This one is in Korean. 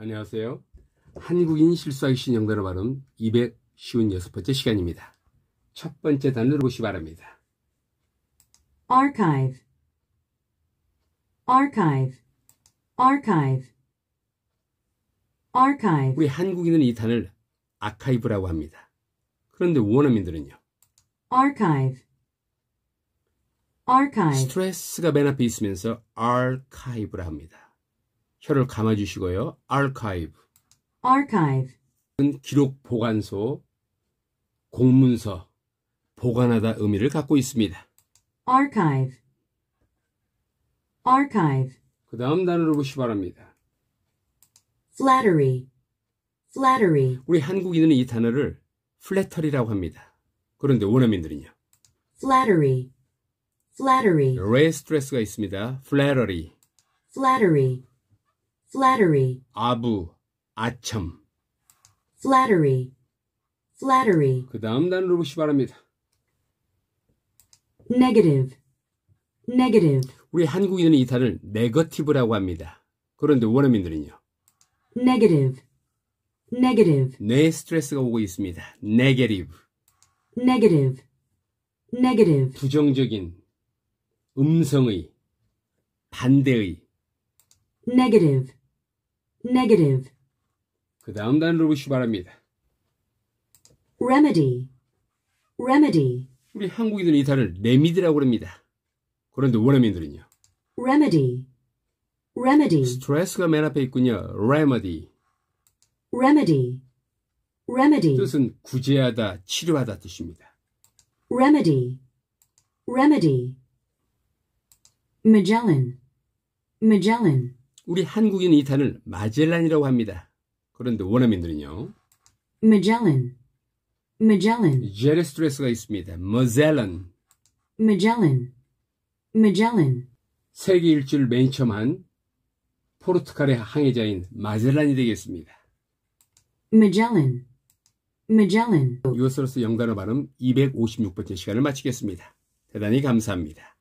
안녕하세요. 한국인 실수하기 쉬운 영단어 발음 256번째 시간입니다. 첫 번째 단어를 보시 바랍니다. archive archive archive archive 우리 한국인은 이 단어를 아카이브라고 합니다. 그런데 원어민들은요. archive archive 스트레스가 맨 앞에 있으면서 archive라 합니다. 혀를 감아주시고요. archive. archive. 기록 보관소, 공문서, 보관하다 의미를 갖고 있습니다. archive. archive. 그 다음 단어를 보시 바랍니다. flattery. flattery. 우리 한국인은 이 단어를 flattery라고 합니다. 그런데 원어민들은요. flattery. flattery. 래 스트레스가 있습니다. flattery. flattery. flattery 아부 아첨 flattery flattery 그 다음 단어를 보시기 바랍니다. negative negative 우리 한국인은 이 단어를 negative라고 합니다. 그런데 원어민들은요. negative negative 뇌에 스트레스가 오고 있습니다. negative negative negative 부정적인 음성의 반대의 negative negative. 그 다음 단어를 보시기 바랍니다. remedy, remedy. 우리 한국인들은 이 단어를 레미디라고 합니다. 그런데 원어민들은요. remedy, remedy. 스트레스가 맨 앞에 있군요. remedy. remedy, remedy. 뜻은 구제하다, 치료하다 뜻입니다. remedy, remedy. Magellan, Magellan. 우리 한국인 이 단을 마젤란이라고 합니다. 그런데 원어민들은요. Magellan. Magellan. 젤레 스트레스가 있습니다. Magellan. Magellan. Magellan. 세계 일주를 맨 처음 한 포르투갈의 항해자인 마젤란이 되겠습니다. Magellan. Magellan. 이것으로서 영단어 발음 256번째 시간을 마치겠습니다. 대단히 감사합니다.